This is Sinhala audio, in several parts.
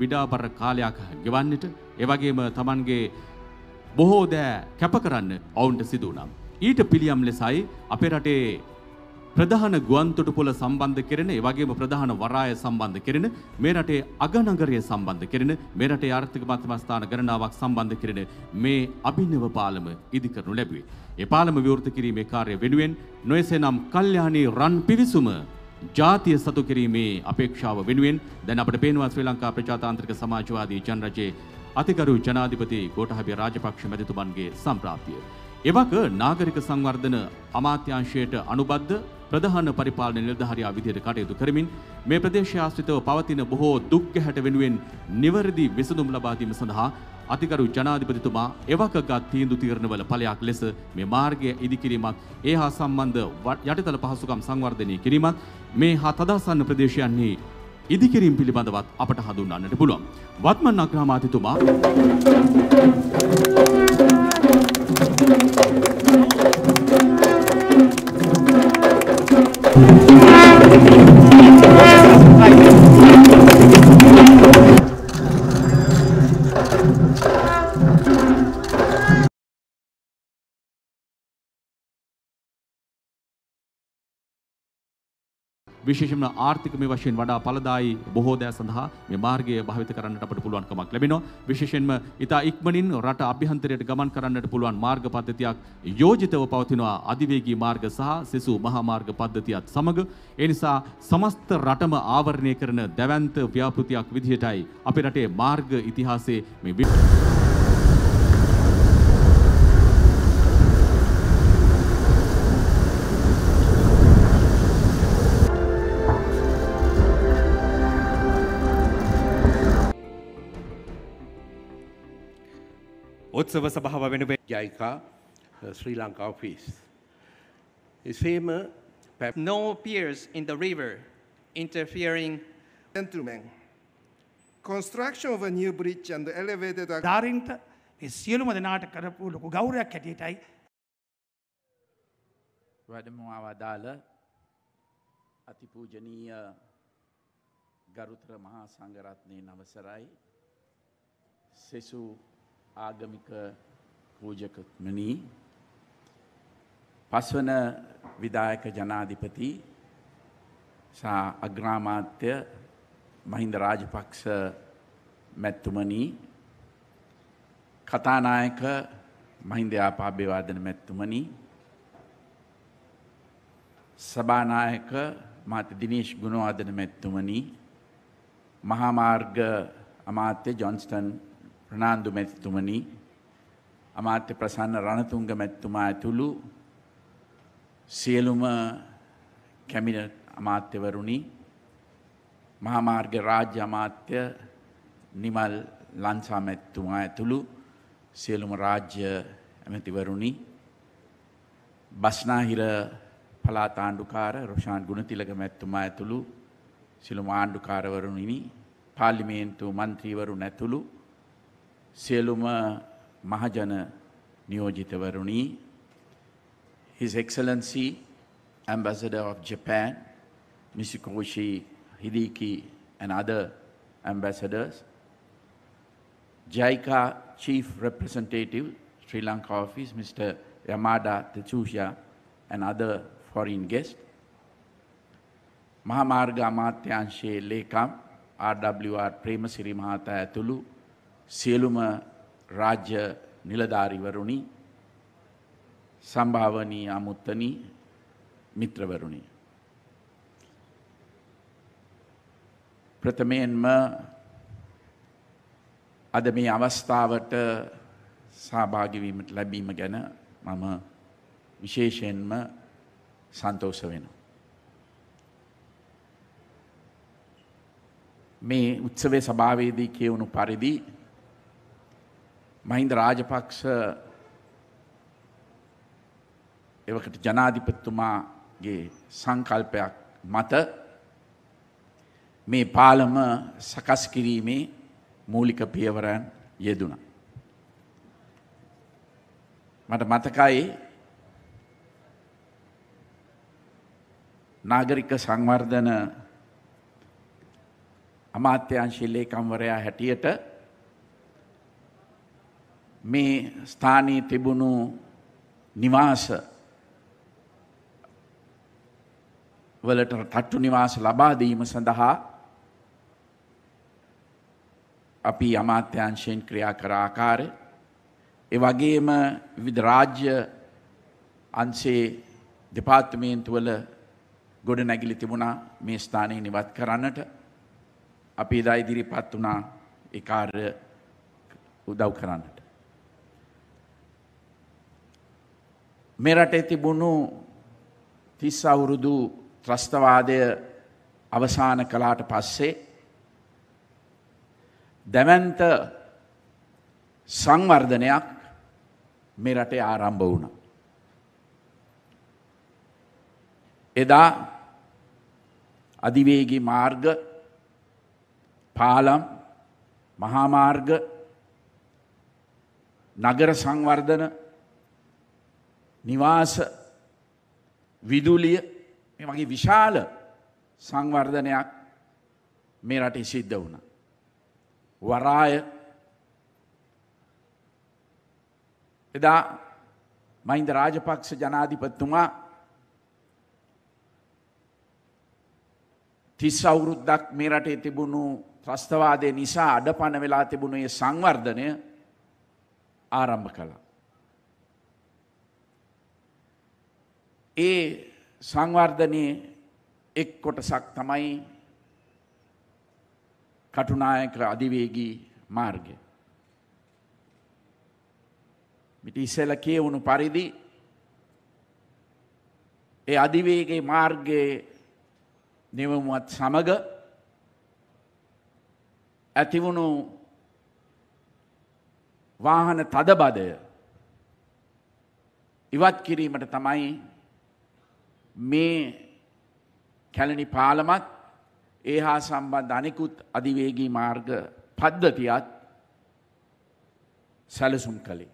විඩාබර කාලයක් ගෙවන්නට එවගේම තමන්ගේ බොහෝ දෑ කැප කරන්න ඔවුන්ට සිදුවනම්. ඊට පිළියම් ලෙසයි අපේ රටේ ප්‍රධාන ගුවන්තොටුපොළ සම්බන්ධ කෙරෙන එවගේම ප්‍රධාන වරාය සම්බන්ධ කෙරෙන මේ රටේ අගනගරය සම්බන්ධ කෙරෙන මේ රටේ ආර්ථික මධ්‍යස්ථාන ගණනාවක් සම්බන්ධ කෙරෙන මේ අභිනව පාලම ඉදිකරනු ලැබුවේ. ඒ පාලම විවෘත කිරීමේ කාර්ය වෙනුවෙන් නොයසේනම් කල්යාණී රන් පිවිසුම ජාතිය සතු කිරීමේ අපේක්ෂාව වෙනුවෙන් දැන් අපට පේනවා ශ්‍රී ලංකා ප්‍රජාතාන්ත්‍රික සමාජවාදී ජනරජයේ අතිගරු ජනාධිපති ගෝඨාභය රාජපක්ෂ මැතිතුමන්ගේ සම්ප්‍රාප්තිය. එවක නාගරික සංවර්ධන අමාත්‍යංශයට අනුබද්ධ ප්‍රධාන පරිපාලන නිලධාරියා විදිහට කටයුතු කරමින් මේ ප්‍රදේශය ආශ්‍රිතව පවතින බොහෝ දුක් ගැහැට වෙනුවෙන් නිවැරදි විසඳුම් ලබා දීම සඳහා අතිකරු ජනාධිපතිතුමා එවකගත් තීන්දු තීරණවල ඵලයක් ලෙස මේ මාර්ගය ඉදිකිරීමත් ඒ හා සම්බන්ධ යටිතල පහසුකම් සංවර්ධනය කිරීමත් මේ හත් අදහසන්න ප්‍රදේශයන්හි ඉදිකිරීම පිළිබඳවත් අපට හඳුන්වන්නට පුළුවන්. වත්මන් අග්‍රාමාත්‍යතුමා විශේෂම ආර්ථිකමය වශයෙන් වඩා පළදායි බොහෝ දෑ සඳහා මේ මාර්ගය භාවිත කරන්නට අපට පුළුවන්කමක් ලැබෙනවා. විශේෂයෙන්ම ඉතා ඉක්මනින් රට අභ්‍යන්තරයට ගමන් කරන්නට පුළුවන් මාර්ග පද්ධතියක් යෝජිතව පවතිනවා අධිවේගී මාර්ග සහ සෙසු මහා මාර්ග පද්ධතියත් සමග. ඒ නිසා සමස්ත රටම ආවරණය කරන දැවැන්ත ව්‍යාපෘතියක් විදිහටයි අපේ රටේ මාර්ග ඉතිහාසයේ මේ ಉತ್ಸವ ಸಭಾವ ವೆನುವೆ JICA, no piers in the river interfering Gentlemen, construction of a new bridge and elevated ac- ධාරින්ට සියලුම දෙනාට කරපු ලොකු ගෞරයක් හැටියටයි වැඩමවා වදාළ අතිපූජනීය ගරුතර මහා සංගරත්නය සෙසූ ආගමික පූජකත්මනී පස්වන විදායක ජනාධිපති සා අග්‍රාමාත්‍ය මහින්ද රාජපක්ෂ මැත්තුමනී කතානායක මහින්ද ආපාභ්‍යවාදන මැත්තුමනී සභානායක මාත දිනේශ් ගුණවාදන මැත්තුමනී මහාමාර්ග අමාත්‍ය ජොන්ස්ටන් ප්‍රනාන්දු මැතිතුමනි අමාත්‍ය ප්‍රසන්න රණතුංග මැතිතුමා ඇතුළු සියලුම කැමිනට් අමාත්‍යවරුනි මහාමාර්ග රාජ්‍ය අමාත්‍ය නිමල් ලංසා මැතිතුමා ඇතුළු සියලුම රාජ්‍ය ඇමතිවරුනි බස්නාහිර පළාත් ආණ්ඩුකාර රොෂාන් ගුණතිලක මැතිතුමා ඇතුළු සියලුම ආණ්ඩුකාරවරුනි පාර්ලිමේන්තු මන්ත්‍රීවරුන් ඇතුළු සියලුම මහජන නියෝජිතවරුණි His Excellency Ambassador of Japan Mr. Koshi Hideki and other ambassadors JICA Chief Representative Sri Lanka office Mr. Yamada Tetsuya and other foreign guests Mahamarga අමාත්‍යංශයේ ලේකම් RWR ප්‍රේමසිරි මහතා ඇතුළු සියලුම රාජ්‍ය නිලධාරිවරුණි සම්භාවනී අමුත්තනී මිත්‍රවරුණි. ප්‍රථමයෙන්ම අද මේ අවස්ථාවට සහභාගිවීමට ලැබීම ගැන මම විශේෂයෙන්ම සන්තෝෂ වෙනවා. මේ උත්සවේ සභාවේදී කියවුණු පරිදි මහින්ද රාජපක්ෂ එවකට ජනාධිපතිතුමාගේ සංකල්පයක් මත මේ පාලම සකස් කිරීමේ මූලික පියවරන් යෙදුණ. මට මතකයි නාගරික සංවර්ධන අමාත්‍යංශී ලේකම්වරයා හැටියට මේ ස්ථානයේ තිබුණු නිවාස වලට තට්ටු නිවාස ලබා දීම සඳහා අපි අමාත්‍යංශයෙන් ක්‍රියා කර ආකාරය ඒ වගේම විවිධ රාජ්‍ය අංශේ දෙපාර්තමේන්තු වල ගොඩ නැගිලි තිබුණා මේ ස්ථානය නිවත් කරන්නට අපි එදා ඉදිරිපත් වුණා ඒ කාර්ය උදව් කරන්නට මෙරටේ තිබුණු තිස් අවුරුදු ත්‍රස්තවාදය අවසාන කලාට පස්සේ දැවන්ත සංවර්ධනයක් මේ රටේ ආරම්භ වුණා. එදා අධිවේගී මාර්ග පාලම් මහාමාර්ග නගර සංවර්ධන නිවාස විදුලිය මගේ විශාල සංවර්ධනයක් මේ රටේ සිද්ධ වුණ. වරාය එදා මහින්ද රාජපක්ෂ ජනාධිපත්තුමා තිස් අවුරුද්දක් මේ රටේ තිබුණු ත්‍රස්තවාදය නිසා අඩ පණ වෙලා තිබුණු ඒ සංවර්ධනය ආරම්භ කළා. ඒ සංවර්ධනයේ එක් කොටසක් තමයි කටුනායක අධිවේගී මාර්ගය. මිට ඉසෙල කියවුණු පරිදි ඒ අධිවේගේ මාර්ගයේ නිවමුවත් සමග ඇතිවුණු වාහන තදබදය ඉවත් කිරීමට තමයි මේ කැලණි පාලමත් ඒ හා සම්බන්ධ අනෙකුත් අධිවේගී මාර්ග පද්ධතියත් සැලසුම් කළේ.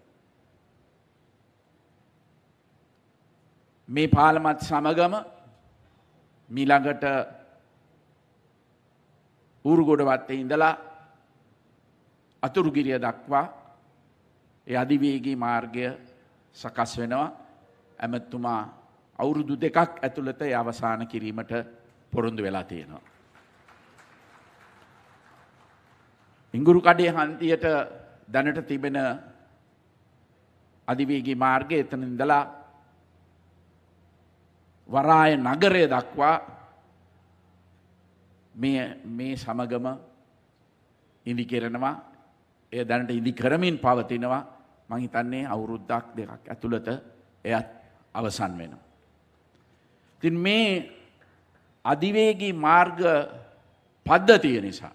මේ පාලමත් සමගම මිළඟට ඌරුගොඩවත්තේ ඉඳලා අතුරුගිරිය දක්වා ඒ අධිවේගී මාර්ගය සකස් වෙනවා ඇමතුමා අවුරුදු දෙකක් ඇතුළත අවසාන කිරීමට පොරොන්දු වෙලා තියෙනවා. ඉංගුරු කඩේ හන්තියට දැනට තිබෙන අධිවේගී මාර්ගය එතන ඉඳලා වරාය නගරය දක්වා මේ මේ සමගම ඉදි කරනවා එය දැනට ඉදි කරමින් පවතිනවා මං හිතන්නේ අවුරුද්දක් දෙකක් ඇතුළත එයත් අවසන් වෙනවා ඉතින් මේ අධිවේගී මාර්ග පද්ධතිය නිසා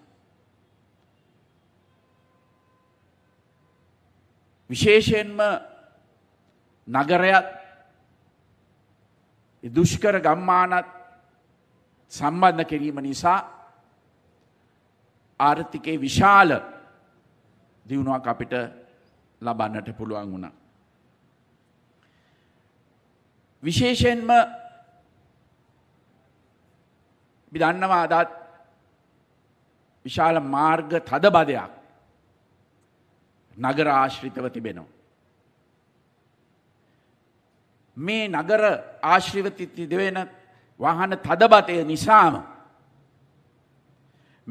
විශේෂයෙන්ම නගරයත් දුෂ්කර ගම්මානත් සම්බන්ධ කිරීම නිසා ආර්ථිකයේ විශාල දියුණුවක් අපිට ලබන්නට පුළුවන් වුණා. විශේෂයෙන්ම බි දන්නවා අදත් විශාල මාර්ග තදබදයක් නගර ආශ්‍රිතව තිබෙනවා. මේ නගර ආශ්‍රිවතිති දෙවෙන වහන තදබතය නිසාම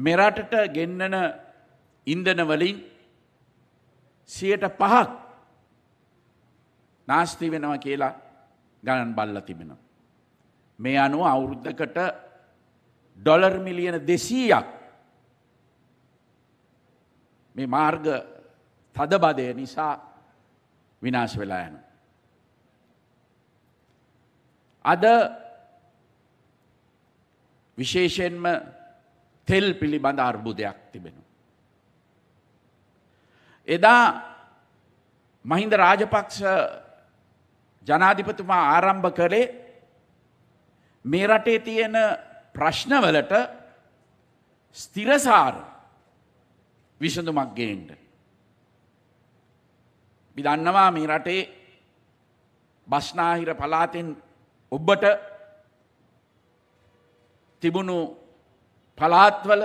මෙරටට ගෙන්නන ඉන්දනවලින් සියට පහක් නාස්ති වෙනවා කියලා ගණන් බල්ල තිබෙනවා. මේ අනුව අවුරුද්ධකට ඩොලර් මිලියන දෙසීයක් මේ මාර්ග තදබදය නිසා විනාශ වෙලා යන. අද විශේෂයෙන්ම තෙල් පිළිබඳ අර්බුදයක් තිබෙනවා. එදා මහින්ද රාජපක්ෂ ජනාධිපතුමා ආරම්භ කළේ මේ රටේ තියෙන ප්‍රශ්නවලට ස්තිරසාර විසඳුමක් ගේන්ට. බිදන්නවා මේ රටේ බස්නාහිර පලාතෙන් ඔබ්බට තිබුණු පලාත්වල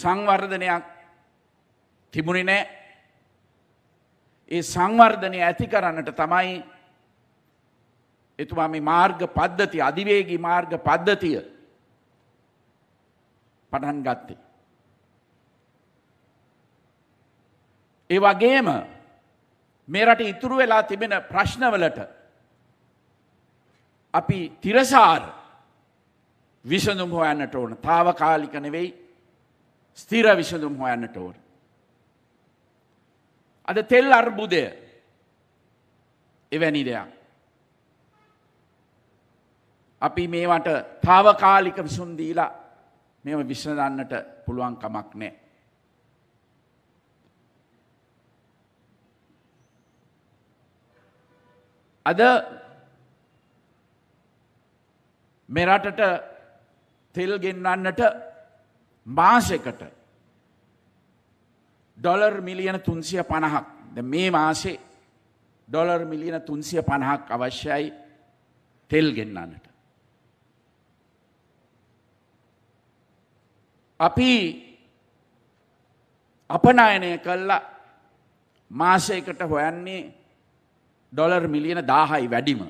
සංවර්ධනයක් තිබුණි නෑ ඒ සංවර්ධනය ඇති කරන්නට තමයි එතුමා මේ මාර්ග පද්ධතිය අධිවේගී මාර්ග පද්ධතිය පටන් ගත්තේ. ඒ වගේම මේ රට ඉතුරු වෙලා තිබෙන ප්‍රශ්නවලට අපි තිරසාර විසඳුම් හොයන්නට ඕන. తాවකාලික නෙවෙයි ස්ථිර විසඳුම් හොයන්නට ඕන. අද තෙල් අර්බුදය එවැනි දෙයක්. අපි මේවට තාවකාලික විසුන් දීලා මෙම විසඳන්නට පුළුවන් කමක් නෑ. අද මෙරටට තෙල් ගෙන්වන්නට මාසකට ඩොලර් මිලියන තුන්සිය පණහක් මේ මාසේ ඩොලර් මිලියන තුන්සිය පණහක් අවශ්‍යයි තෙල් ගෙන්න්නට. අපි අපනයනය කල්ලා මාසයකට හොයන්නේ ඩොලර් මිලියන දාහයි වැඩිම.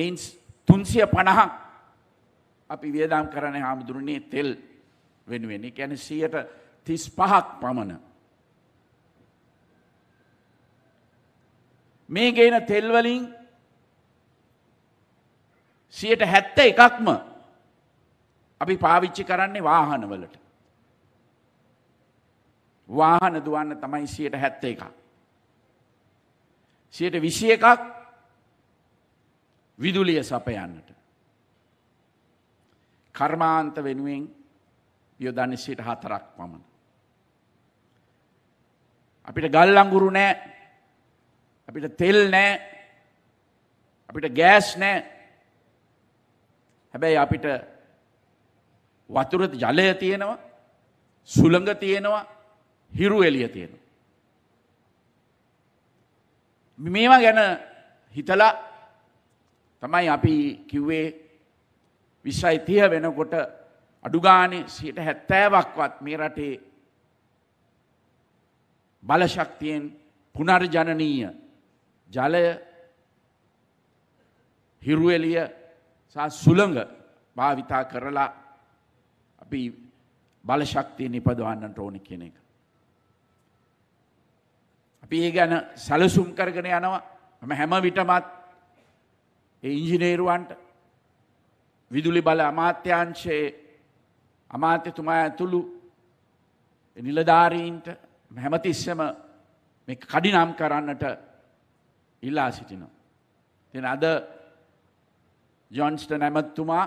එයින්ස් තුන්සිය පණහක් අපි වියදාම් කරන හාමුදුරණේ තෙල් වෙනුවෙන ැන සියයට තිස් පහක් පමණ. මේ ගේන තෙල්වලින් සියට හැත්ත එකක්ම අපි පාවිච්චි කරන්නේ වාහනවලට. වාහන දුවන්න තමයි සියයට හැත්ත එකක්. සියයට විසි එකක් විදුලිය සපයන්නට. කර්මාන්ත වෙනුවෙන් යොදන්න සිට හතරක් පමණ. අපිට ගල් අඟුරු නෑ අපිට තෙල් නෑ අපිට ගෑස් නෑ හැබැයි අපිට වතුර ජලය තියෙනවා සුළඟ තියෙනවා හිරු එලිය තියෙනවා. මේවා ගැන හිතලා තමයි අපි කිව්වේ විශ්සයි තිය වෙනකොට අඩුගානේ සියට හැත්තෑවක්වත් මේ රටේ බලශක්තියෙන් පුනර්ජනනීය ජලය හිරුවෙලිය සහ සුළඟ භාවිතා කරලා අපි බලශක්තිය නිපදවන්නට ඕන කියන එක. අපි ඒ ගැන සැලසුම් කරගෙන යනවා මම හැම විටමත් ඒ ඉංජිනේරුවන්ට විදුලි බල අමාත්‍යංශයේ අමාත්‍යතුමා ඇතුළු නිලධාරීන්ට හැමතිස්සම මේ කඩිනම් කරන්නට ඉල්ලා සිටිනවා. තින අද ජොන්ස්ට නැමත්තුමා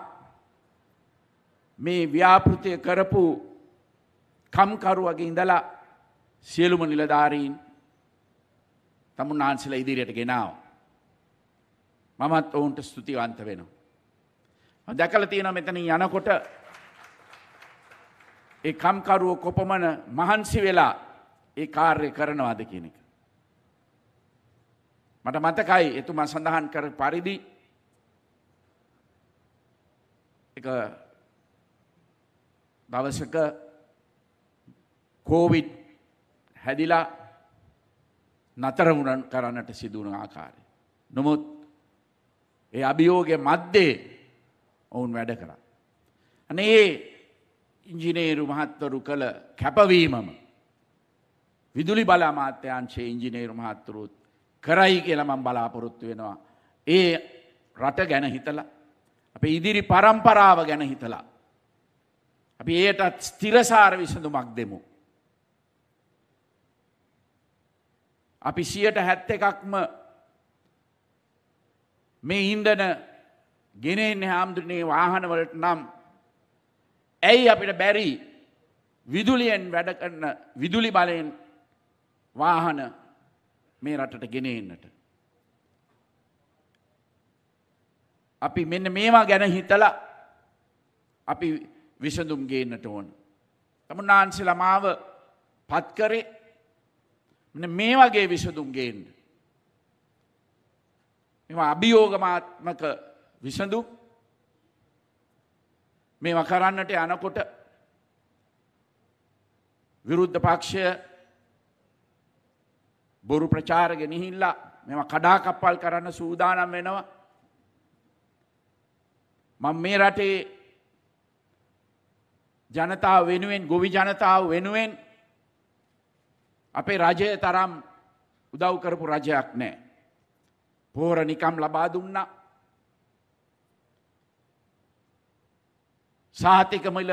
මේ ව්‍යාපෘතිය කරපු කම්කරුවගේ ඉඳලා සියලුම නිලධාරීන් තමුන් ආන්සල ඉදිරියට ගෙනාව. මමත් ඔවුන්ට ස්තුතිවන්ත වෙනවා. දැකල තියෙන මෙතන යනකොට ඒ කම්කරුව කොපමණ මහන්සි වෙලා ඒ කාර්ය කරනවාද කියන එක. මට මතකයි එතුමා සඳහන් කර පරිදි එක දවසක කෝවිඩ් හැදිලා නතර වුණ කරන්නට සිදුවන ආකාරය. නොමුත් ඒ අභියෝගය මැද්දේ ඔවුන් වැඩ කරා. අනේ ඉංජිනේරු මහත්වරු කළ කැපවීමම විදුලි බල අමාත්‍යංශයේ ඉංජිනේරු මහත්වරුත් කරයි කියලා මම බලාපොරොත්තු වෙනවා. ඒ රට ගැන හිතලා අපේ ඉදිරි පරම්පරාව ගැන හිතලා අපි ඒටත් ස්තිරසාර විසඳුමක් දෙමු. අපි සියට හැත්ත එකක්ම මේ ඉන්දන ගෙනෙන් හාමුදුරනේ වාහනවලට නම් ඇයි අපිට බැරි විදුලියෙන් වැඩ කරන විදුලි බලයෙන් වාහන මේ රටට ගෙනෙන්නට. අපි මෙන්න මේවා ගැන හිතලා අපි විසඳුම් ගේන්නට ඕන. තමුන්නාන්සේ ළමාව පත්කරේ මේ වගේ විසඳුම් ගේන්න. මෙම අභියෝගමාත්මක විසඳුම් මේ වකරන්නට යනකොට විරුද්ධ පක්ෂය බොරු ප්‍රචාරගෙනහිල්ලා මෙම කඩාකප්පල් කරන්න සූදානම් වෙනවා. මං මේ රටේ ජනතාව වෙනුවෙන් ගොවි ජනතාව වෙනුවෙන් අපේ රජය තරම් උදව් කරපු රජයක් නෑ. පෝර නිකම් ලබා දුන්න. සාතිකමල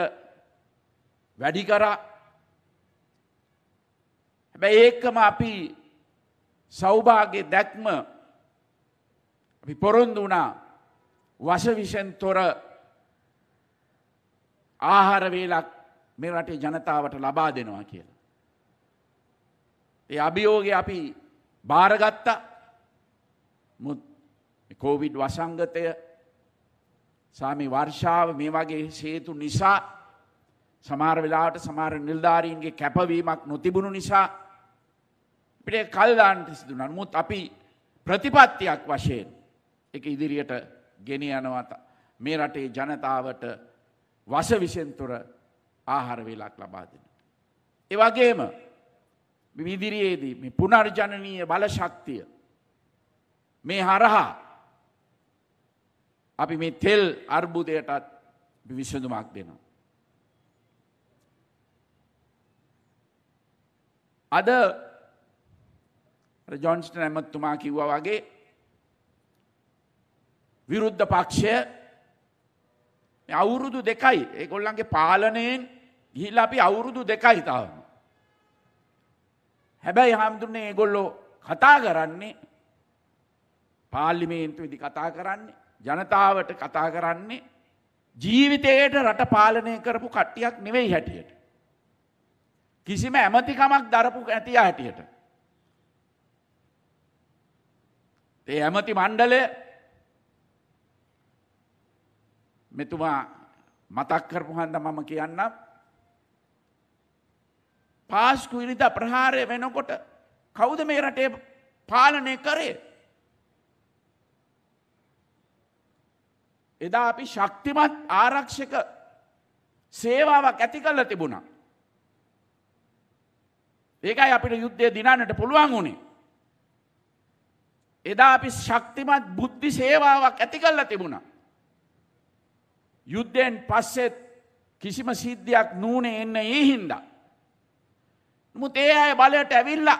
වැඩි කරා හැබැ ඒකම අපි සෞභාගේ දැක්ම අපි පොරොන්දු වුණා වසවිෂන් තොර ආහාරවේලක් මේ රටේ ජනතාවට ලබා දෙනවා කියලා. ඒ අභියෝගය අපි භාරගත්ත කෝවිඩ් වසංගතය සාමි වර්ෂාව මේ වගේ සේතු නිසා සමාර වෙලාට සමාර නිල්ධාරීන්ගේ කැපවීමක් නොතිබුණු නිසා පිට කල්දාන්ට සිදු නමුත් අපි ප්‍රතිපත්තියක් වශයෙන් එක ඉදිරියට ගෙන යනවත මේ රටේ ජනතාවට වස විසෙන්තුර ආහාර වේලක් ලබා දෙන. එවගේම විදිරියේදී පුනර්ජනනීය බලශක්තිය මේ හරහා අපි මේ තෙල් අර්බුදයටත් විසඳුමක් දෙනවා. අද ජොන්ස්ට නැමත්තුමා කිව්වා වගේ විරුද්ධ පක්ෂය අවුරුදු දෙකයි ඒගොල්ලන්ගේ පාලනයෙන් ගිහිල්ලා අපි අවුරුදු දෙකයි තාම. හැබැයි හාමුදුරනේ ඒගොල්ලෝ කතා කරන්නේ පාර්ලිමේන්තුවේදී කතා කරන්නේ ජනතාවට කතා කරන්නේ ජීවිතයට රට පාලනය කරපු කට්ටියක් නෙවෙයි හැටියට. කිසිම ඇමතිකමක් දරපු ඇතියා හැටියට. ඒ ඇමති මණ්ඩලය මෙතුමා මතක් කරපු හන්ද මම කියන්නම්. පාස්කු ඉරිද ප්‍රහාරය වෙනකොට කෞද මේ රටේ පාලනය කරේ. එදා අපි ශක්තිමත් ආරක්ෂක සේවාවක් ඇති කල්ල තිබුණා. ඒකයි අපිට යුද්ධය දිනන්නට පුළුවන් වුණේ. එදා අපි ශක්තිමත් බුද්ධි සේවාවක් ඇති කල්ල තිබුණා. යුද්ධයෙන් පස්සෙත් කිසිම සිද්ධියක් නූනේ එන්න ඒ හින්දා. නමුත් ඒ අය බලයට ඇවිල්ලා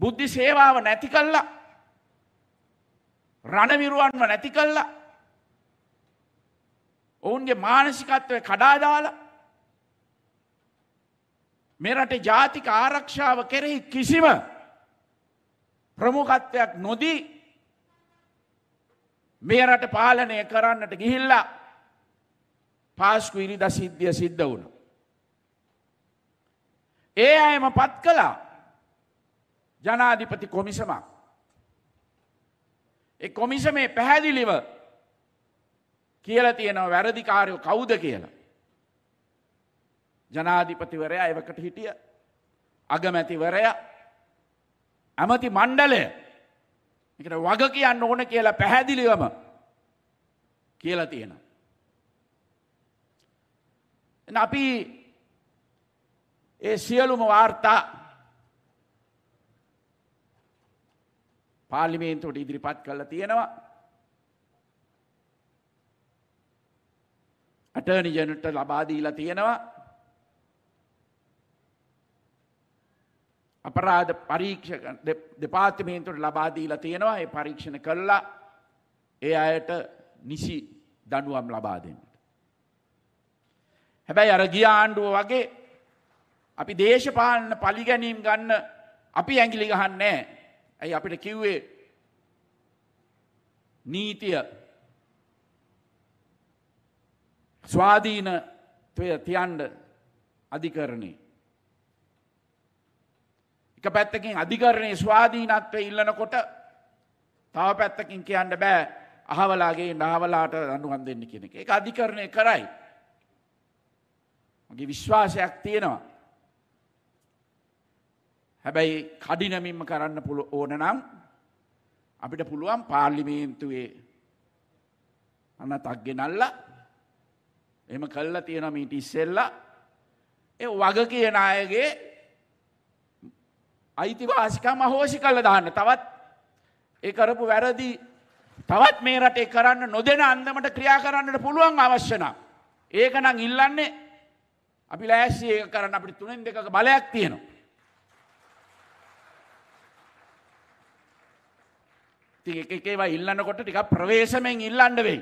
බුද්ධි සේවාව නැති කල්ලා රණවිරුවන්ව නැති කල්ලා ඔවුන්ගේ මානසිකත්වය කඩාදාලා මෙරට ජාතික ආරක්ෂාව කෙරෙහි කිසිම ප්‍රමුඛත්වයක් නොදී මේ රට පාලනය කරන්නට ගිහිල්ලා පාස්කු ඉරිද සිද්ධිය සිද්ධ වුණ. ඒ අයම පත් කළා ජනාධිපති කොමිසමක්. එ කොමිසමේ පැහැදිලිව කියල තියෙනව වැරදිකාරයෝ කවුද කියලා. ජනාධිපතිවරයා එවකට හිටිය අගමැතිවරය ඇමති මණ්ඩලය එකට වග කියන්න ඕන කියලා පැහැදිලිවම කියලා තියෙනවා. එන අපි ඒ සියලුම වාර්තා පාර්ලිමේන්තුවට ඉදිරිපත් කළා තියෙනවා. ඇටර්නි ජෙනරල්ට ලබා දීලා තියෙනවා. අපරාධ පරීක්ෂක දෙපාර්තමේන්තුවට ලබා දීලා තියෙනවා ඒ පරීක්ෂණ කළා ඒ අයට නිසි දඩුවම් ලබා දෙන්නට. හැබැයි අර ගිය ආණ්ඩුව වගේ අපි දේශපාලන පලිගැනීම් ගන්න අපි ඇඟිලි ගහන්නේ ඇයි අපිට කිව්වේ නීතිය ස්වාධීනත්වය තියන්ඩ අධිකරණේ එක පැත්තකින් අධිකරණයේ ස්වාධීනත්වය ඉල්ලනකොට තව පැත්තකින් කියන්න බෑ අහවලාගේ නාවලාට දඩුවන් දෙන්න කියන එක. එක අධිකරණය කරයි. මගේ විශ්වාසයක් තියෙනවා. හැබැයි කඩිනමින්ම කරන්න පුළු ඕන නම් අපිට පුළුවන් පාර්ලිමේන්තුවේ අන්න තක්ගෙනල්ලා එම කල්ලා තියෙන මීට ඉස්සෙල්ලා ඒ වග කියන අයගේ අයිතිවාසිකම් අහෝසි කල්ල දාන්න තවත් ඒ කරපු වැරදි තවත් මේ රටේ කරන්න නොදෙන අන්දමට ක්‍රියා කරන්නට පුළුවන් අවශ්‍යන. ඒක නම් ඉල්ලන්නේ අපි ලෑස්සිය ඒක කරන්න අපිට තුනෙන් දෙකක බලයක් තියෙනවා. ඉතින් එක එක ඒවා ඉල්ලනකොට ටිකක් ප්‍රවේශමෙන් ඉල්ලන්න වෙයි.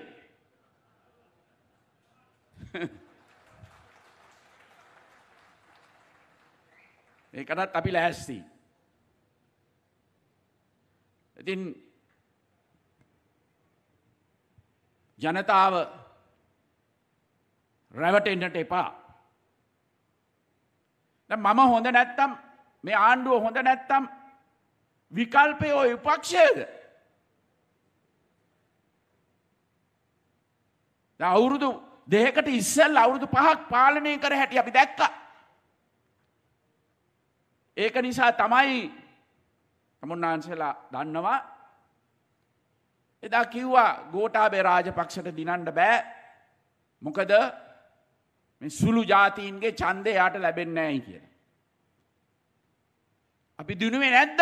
ඒකටත් අපි ලෑස්තියි. ඉතින් ජනතාව රැවටෙන්ට එපා. මම හොඳ නැත්තම් මේ ආණ්ඩුව හොඳ නැත්තම් විකල්පය ඔය විපක්ෂයද. අවුරුදු දෙකට ඉස්සල් අවුරුදු පහක් පාලනය කර හැටි අපි දැක්ක. ඒක නිසා තමයි තමුන් වහන්සේලා දන්නවා එදා කිව්වා ගෝටාබේ රාජපක්ෂට දිනන්න බෑ මොකද සුළු ජාතීන්ගේ චන්දය යාට ලැබෙන්නෑයි කියන. අපි දිනුවේ නැද්ද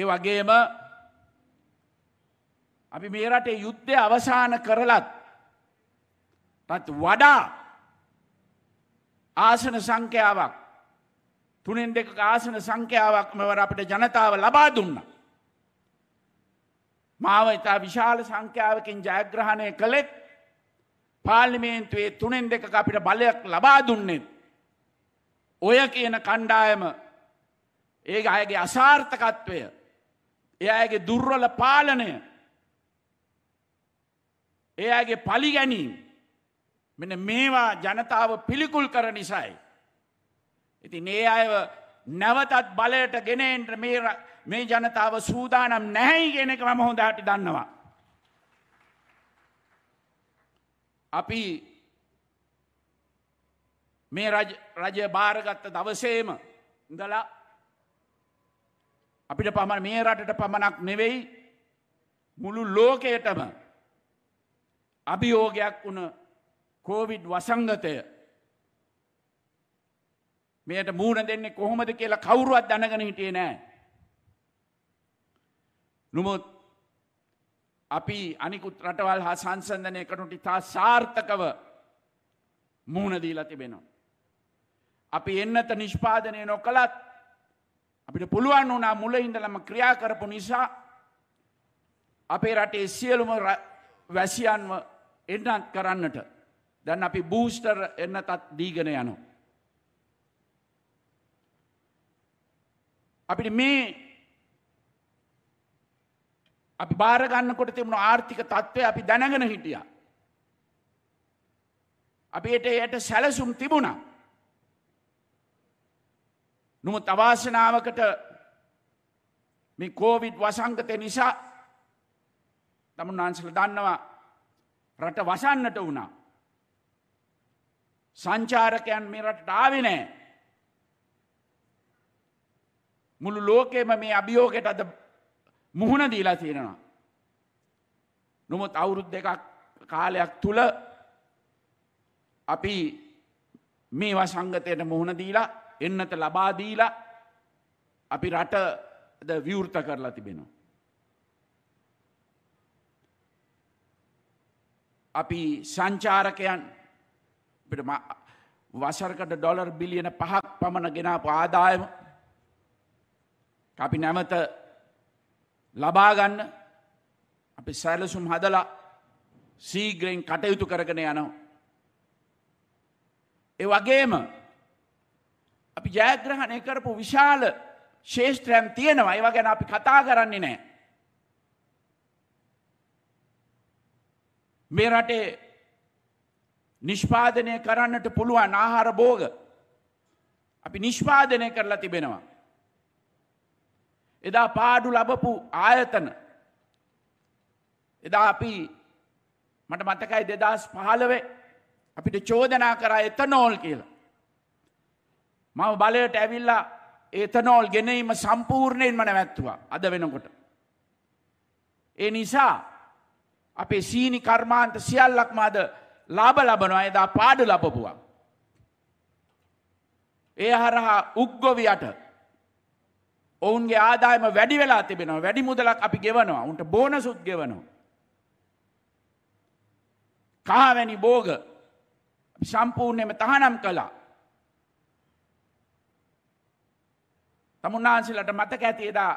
ඒ වගේම අපි මේ රටේ යුද්ධය අවසාන කරලත් තත් වඩා ආසන සංඛ්‍යාවක් තුනෙන් දෙක ආසන සංඛ්‍යාවක් මෙවර අපට ජනතාව ලබා දුන්න. මාව ඉතා විශාල සංඛ්‍යාවකින් ජයග්‍රහණය කළෙත් පාර්ලිමේන්තුවේ තුනෙන් දෙක අපිට බලයක් ලබා දුන්නෙත්. ඔය කියන කණ්ඩායම ඒ අයගේ අසාර්ථකත්වය ඒ අයගේ දුර්වල පාලනය ඒ අයගේ පලි ගැනීම් මෙන මේවා ජනතාව පිළිකුල් කර නිසයි. ඉති ඒ අයව නැවතත් බලයට ගෙනෙන්ට මේ ජනතාව සූදානම් නැහැයි ගෙනෙක මම හොඳට දන්නවා. අපි මේ රජය භාරගත්ත දවසේම ඉඳලා අපිට පමණ මේ රටට පමණක් නෙවෙයි මුළු ලෝකයටම අභියෝගයක් වුණ කෝවිඩ් වසංගතය මෙයට මූුණ දෙන්නේ කොහොමද කියලා කවුරුවත් දැනගෙන හිටියේ නෑ. නොමුත් අපි අනිකුත් රටවල් හා සංසන්ධනය කටුට ඉතා සාර්ථකව මූුණදීලා තිබෙනවා. අපි එන්නත නිෂ්පාදනය නොකළත් අපිට පුළුවන් වුණා මුල ඉඳලම ක්‍රියා කරපු නිසා අපේ රටේ සියලුම වැසියන්ව එන්නත් කරන්නට දැන් අපි බූස්ටර් එන්න තත් දීගෙන යනවා. අපිට මේ අපි බාරගන්නකොට තිබුණු ආර්ථික තත්ත්වය අපි දැනගෙන හිටියා. අපිට එයට සැලසුම් තිබුණා. නොමුත් අවාසනාවකට මේ කෝවිඩ් වසංගතය නිසා තමුන් අන්සල දන්නවා රට වසන්නට වුණා. සංචාරකයන් මේ රටට ආවේ නෑ. මුළු ලෝකෙම මේ අභියෝගයට අද මුහුණ දීලා තියෙනවා. නොමුත් අවුරුද් දෙකක් කාලයක් තුල අපි මේවා සංගතයට මුහුණ දීලා එන්නට ලබා දීලා අපි රටද විවෘත කරලා තිබෙනවා. අපි සංචාරකයන් අපිට වසරකට ඩොලර් බිලියන පහක් පමණ ගෙනාපු ආදායම අපි නැමත ලබාගන්න අපි සැලසුම් හදලා සීග්‍රයෙන් කටයුතු කරගෙන යනවා. ඒ වගේම අපි ජයග්‍රහණය කරපු විශාල ශේෂත්‍රයන් තියෙනවා ඒවා ගැන අපි කතා කරන්නේ නෑ. මේ රටේ නිෂ්පාදනය කරන්නට පුළුවන් ආහාර බෝග අපි නිෂ්පාදනය කරලා තිබෙනවා. එදා පාඩු ලබපු ආයතන එදා අපි මට මතකයි දෙදස් පහලවේ අපිට චෝදනා කරා එතනෝල් කියලා. මම බලයට ඇවිල්ලා ඒතනෝල් ගෙනීම සම්පූර්ණයෙන්ම නැවැත්තුවා අද වෙනකොට. ඒ නිසා අපේ සීනි කර්මාන්ත සියල්ලක්ම අද ලාබ ලබනවා එදා පාඩු ලබපුවා. ඒ හරහා උක්ගොවියට ඔවුන්ගේ ආදායම වැඩි වෙලා තිබෙනවා වැඩි මුදලක් අපි ගෙවනවා උන්ට බෝනසුත් ගෙවනවා. කහවැනි බෝග සම්පූර්ණයම තහනම් කළා. තමුන්නාන්සිලට මතක ඇති එදා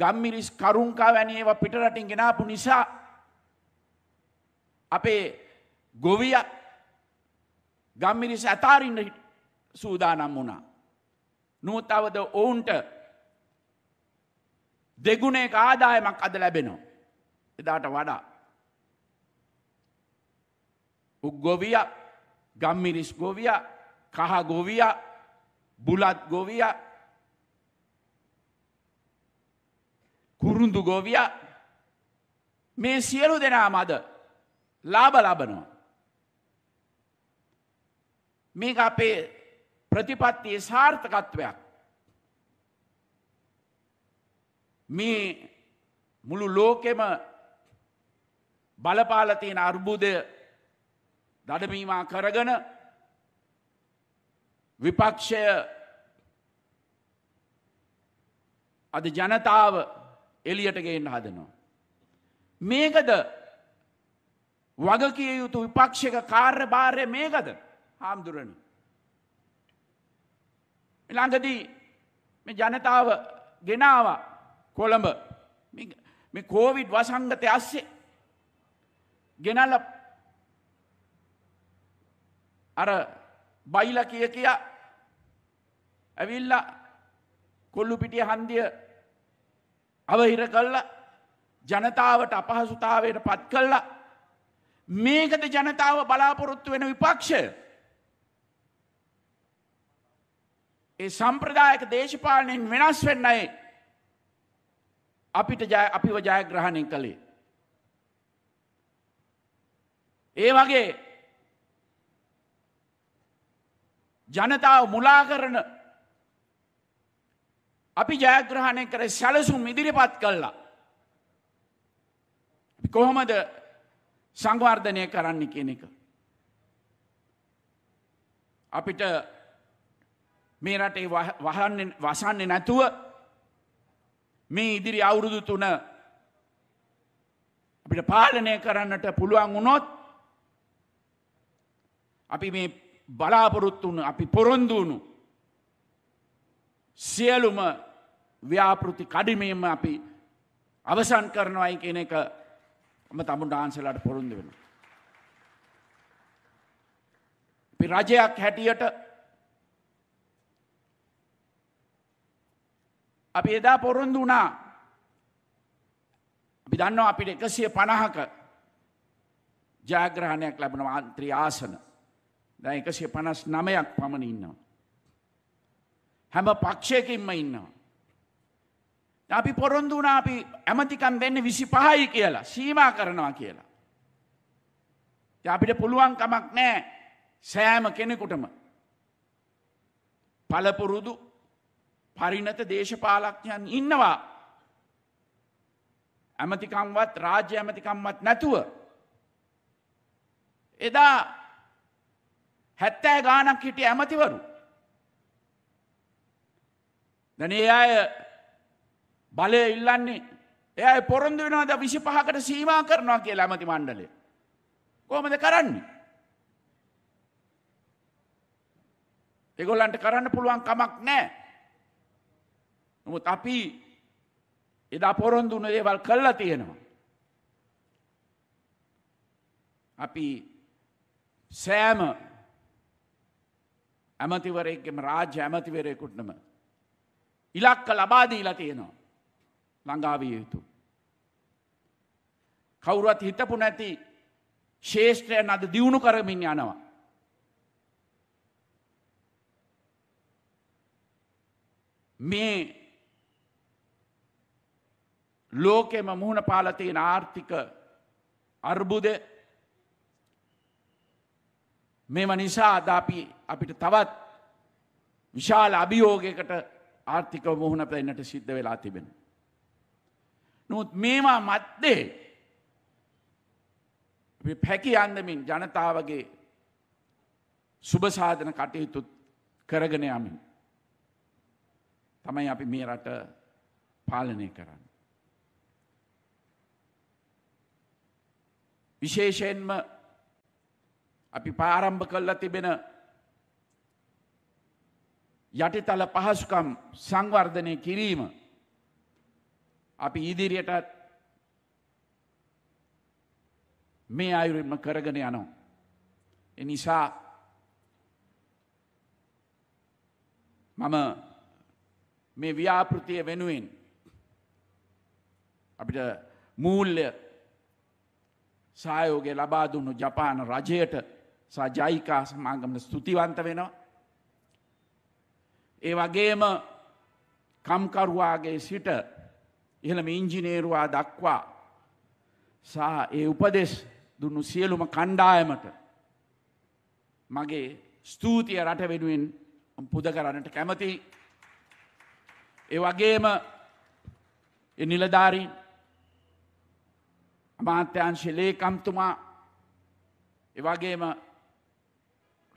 ගම්මිරිස් කරුංකා වැනි ඒවා පිටරටින් ගෙනාපු නිසා අපේ ගොවිය ගම්මිනිස ඇතාරන්න සූදානම් වුණා. නොත් අවද ඔවුන්ට දෙගුණේ ආදායමක් අද ලැබෙනවා. එදාට වඩා. උගොවිය ගම්මිරිස් ගොවිය කහ ගොවිය බුලත් ගොවිය කුරුන්දු ගොවිය මේ සියලු දෙනා මද ලාබ ලබනවා. මේක අපේ ප්‍රතිපත්තියේ සාර්ථකත්වයක්. මේ මුළු ලෝකෙම බලපාල තියෙන අර්බුදය දඩමීමා කරගෙන විපක්ෂය අද ජනතාව එලියට ගේන්න හදනවා. මේකද වගකිය යුතු විපක්ෂක කාර්ය භාරය මේකද. හාමුදුරණ. ළඟදී ජනතාව ගෙනාව කොළඹ මේ කෝවිඩ් වසංගත අස්සේ ගෙනල අර බයිල කිය කියා ඇවිල්ල කොල්ලුපිටිය හන්දිය අවහිර කල්ල ජනතාවට අපහසුතාවයට පත් කල්ලා මේකද ජනතාව බලාපොරොත්තු වෙන විපක්ෂය ඒ සම්ප්‍රදායක දේශපාලනයෙන් වෙනස් වෙන්නයි අපිට අපිව ජයග්‍රහණය කළේ. ඒ වගේ ජනතාව මුලා කරන අපි ජයග්‍රහණය කර සැලසුම් ඉදිරිපත් කල්ලා. කොහොමද සංවර්ධනය කරන්න කියන එක. අපිට මේ රටේ වසන්නේ නැතුව මේ ඉදිරි අවුරුදු තුන අපිට පාලනය කරන්නට පුළුවන් වුණොත් අපි මේ බලාපොරොත්තු වුණු අපි පොරොන්දු වුණු සියලුම ව්‍යාපෘති කඩිමේම අපි අවසන් කරනවයි කියන එක ම තමුන් ඩාන්සලට පොරුන්ද වෙන. අපි රජයක් හැටියට අපි එදා පොරොන්දු වුණා අපි දන්නවා අපිට එකසිය පණහක ජයග්‍රහණයක් ලැබෙන ආන්ත්‍රී ආසන දැ එකසිය පනස් නමයක් පමණ ඉන්නවා. හැම පක්ෂයකින්ම ඉන්නවා. අපි පොරොන්දු වුණ අපි ඇමතිකම් දෙන්න විසි පහයි කියලා සීමා කරනවා කියලා. අපිට පුළුවන් කමක් නෑ සෑම කෙනෙකුටම පලපුරුදු පරිණත දේශපාලක්ඥයන් ඉන්නවා. ඇමතිකම්වත් රාජ්‍ය ඇමතිකම්වත් නැතුව. එදා හැත්තෑ ගානක් හිටිය ඇමතිවරු. දැනේ අය බලය ඉල්ලන්නේ එය පොරොන්දු වෙනවාද විසි පහකට සීමා කරනවා කියලා ඇමති මණ්ඩලය. කොහොමද කරන්නේ. එගොල්ලන්ට කරන්න පුළුවන් කමක් නෑ. නොමුත් අපි එදා පොරොන්දුන දේවල් කල්ලා තියෙනවා. අපි සෑම ඇමතිවරයෙක්ගෙම රාජ්‍ය ඇමතිවරයකුටනම ඉලක්ක ලබාදීලා තියෙනවා ළඟාවිය යුතු. කවුරුවත් හිතපු නැති ශේෂත්‍රයන් අද දියුණු කරමින් යනවා. මේ ලෝකෙම මුහුණ පාලතියෙන ආර්ථික අර්බුද මෙම නිසා අදාපි අපිට තවත් විශාල අභියෝගයකට ආර්ථික මුහුණ පැන්නට සිද්ධ වෙලා තිබෙන. නොත් මේවා මත්දේ පැකි අන්දමින් ජනතාවගේ සුභසාධන කටයුතුත් කරගෙන යමින් තමයි අපි මේ රට පාලනය කරන්න. විශේෂයෙන්ම අපි පාරම්භ කල්ල තිබෙන යටිතල පහසුකම් සංවර්ධනය කිරීම අපි ඉදිරියටත් මේ අයුරෙන්ම කරගෙන යනවා. එනිසා මම මේ ව්‍යාපෘතිය වෙනුවෙන් අපිට මූල්්‍ය සහයෝගය ලබාදුන්නු ජපාන රජයට සජයිකා සමාගමට ස්තුතිවන්ත වෙනවා. ඒ වගේම කම්කරුවාගේ සිට ඉහළම ඉංජිනේරුවා දක්වා සහ ඒ උපදෙස් දුන්නු සියලුම කණ්ඩායමට මගේ ස්තුතිය රට වෙනුවෙන් පුද කරන්නට කැමති. ඒ වගේම නිලධාරීන් අමාත්‍යංශ ලේකම්තුමා එවගේම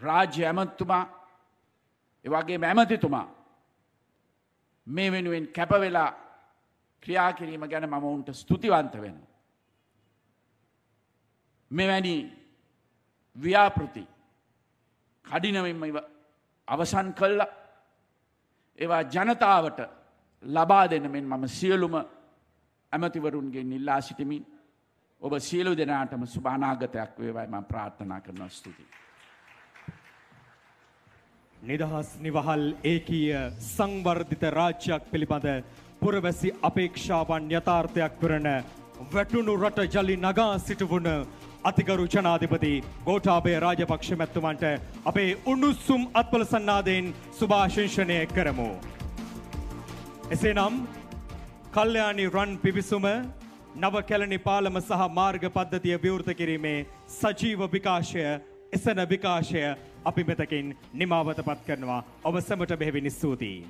රාජ්‍ය ඇමතුමා එවගේ මැමතිතුමා මේ වෙනුවෙන් කැපවෙලා ක්‍රියාකිරීම ගැන මම උන්ට ස්තුතිවන්ත වෙන. මෙවැනි ව්‍යාපෘති කඩිනවෙන්ම අවසන් කල්ල ඒවා ජනතාවට ලබා දෙන මෙන් මම සියලුම ඇමතිවරුන්ගෙන් ඉල්ලා සිටිමින් ඔබ සියලු දෙනාටම සුභානාගතයක් වේවයි මම ප්‍රාර්ථනා කරනවා ස්තුතියි. නිදහස් නිවහල් ඒකීය සංවර්ධිත රාජ්‍යයක් පිළිබඳ පුරවැසි අපේක්ෂාවන් යථාර්ථයක් කරන වැටුණු රට ජලි නගා සිටවුණ අතිකරු ජනාධිපති ගෝඨාභය රාජපක්ෂ මැතිතුමන්ට අපේ උණුසුම් අත්වල සන්නාදයෙන් සුභාශංසනය කරමු. එසේනම් කල්යාණි රන් පිවිසුම නව කැලණි පාලම සහ මාර්ග පද්ධතිය විවෘත කිරීමේ සජීව විකාශය එසන විකාශය අපි මෙතකින් නිමාවතපත් කරනවා ඔබ සැමට බෙහෙවිනි ස්තුතියි.